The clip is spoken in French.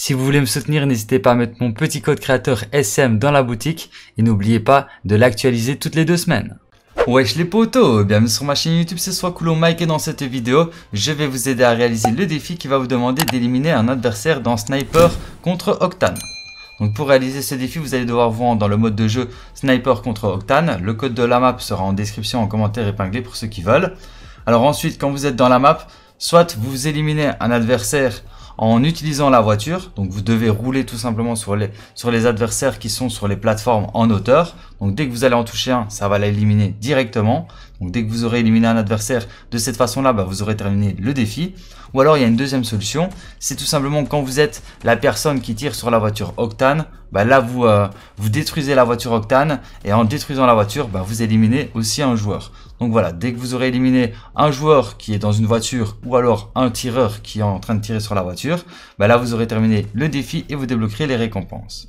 Si vous voulez me soutenir, n'hésitez pas à mettre mon petit code créateur SM dans la boutique et n'oubliez pas de l'actualiser toutes les deux semaines. Wesh les potos, bienvenue sur ma chaîne YouTube, ce soit cool Mike et dans cette vidéo, je vais vous aider à réaliser le défi qui va vous demander d'éliminer un adversaire dans Sniper contre Octane. Donc pour réaliser ce défi, vous allez devoir vous rendre dans le mode de jeu Sniper contre Octane. Le code de la map sera en description, en commentaire épinglé pour ceux qui veulent. Alors ensuite, quand vous êtes dans la map, soit vous éliminez un adversaire en utilisant la voiture. Donc vous devez rouler tout simplement sur les, sur les adversaires qui sont sur les plateformes en hauteur. Donc dès que vous allez en toucher un, ça va l'éliminer directement. Donc dès que vous aurez éliminé un adversaire de cette façon-là, bah, vous aurez terminé le défi. Ou alors il y a une deuxième solution, c'est tout simplement quand vous êtes la personne qui tire sur la voiture Octane, bah, là euh, vous, détruisez la voiture Octane et en détruisant la voiture, bah, vous éliminez aussi un joueur. Donc voilà, dès que vous aurez éliminé un joueur qui est dans une voiture ou alors un tireur qui est en train de tirer sur la voiture, là vous aurez terminé le défi et vous débloquerez les récompenses.